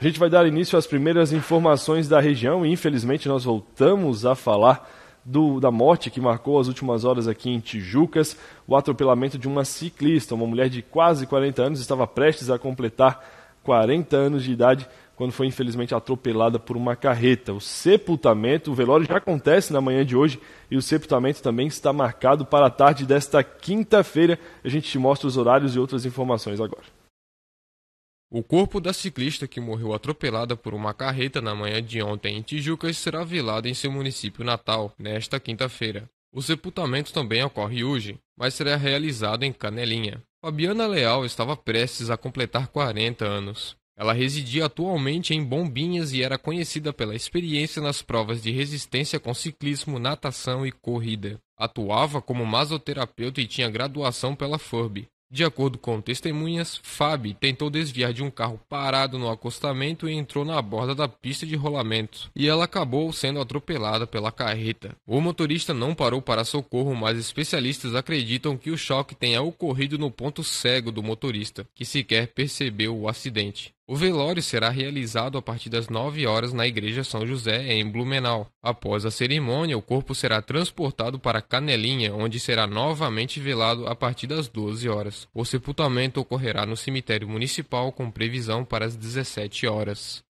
A gente vai dar início às primeiras informações da região e, infelizmente, nós voltamos a falar do, da morte que marcou as últimas horas aqui em Tijucas, o atropelamento de uma ciclista. Uma mulher de quase 40 anos estava prestes a completar 40 anos de idade quando foi infelizmente atropelada por uma carreta. O sepultamento, o velório já acontece na manhã de hoje e o sepultamento também está marcado para a tarde desta quinta-feira. A gente te mostra os horários e outras informações agora. O corpo da ciclista que morreu atropelada por uma carreta na manhã de ontem em Tijucas será velado em seu município natal, nesta quinta-feira. O sepultamento também ocorre hoje, mas será realizado em Canelinha. Fabiana Leal estava prestes a completar 40 anos. Ela residia atualmente em Bombinhas e era conhecida pela experiência nas provas de resistência com ciclismo, natação e corrida. Atuava como masoterapeuta e tinha graduação pela FURB. De acordo com testemunhas, Fabi tentou desviar de um carro parado no acostamento e entrou na borda da pista de rolamento, e ela acabou sendo atropelada pela carreta. O motorista não parou para socorro, mas especialistas acreditam que o choque tenha ocorrido no ponto cego do motorista, que sequer percebeu o acidente. O velório será realizado a partir das 9 horas na Igreja São José, em Blumenau. Após a cerimônia, o corpo será transportado para Canelinha, onde será novamente velado a partir das 12 horas. O sepultamento ocorrerá no cemitério municipal com previsão para as 17 horas.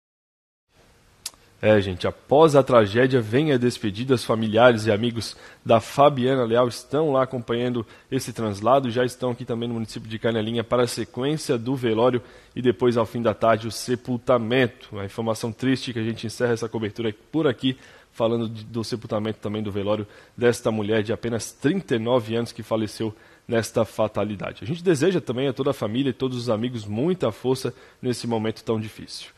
É, gente, após a tragédia, vem a despedida. Os familiares e amigos da Fabiana Leal estão lá acompanhando esse translado. Já estão aqui também no município de Canelinha para a sequência do velório e depois, ao fim da tarde, o sepultamento. A informação triste que a gente encerra essa cobertura por aqui, falando do sepultamento também do velório desta mulher de apenas 39 anos que faleceu nesta fatalidade. A gente deseja também a toda a família e todos os amigos muita força nesse momento tão difícil.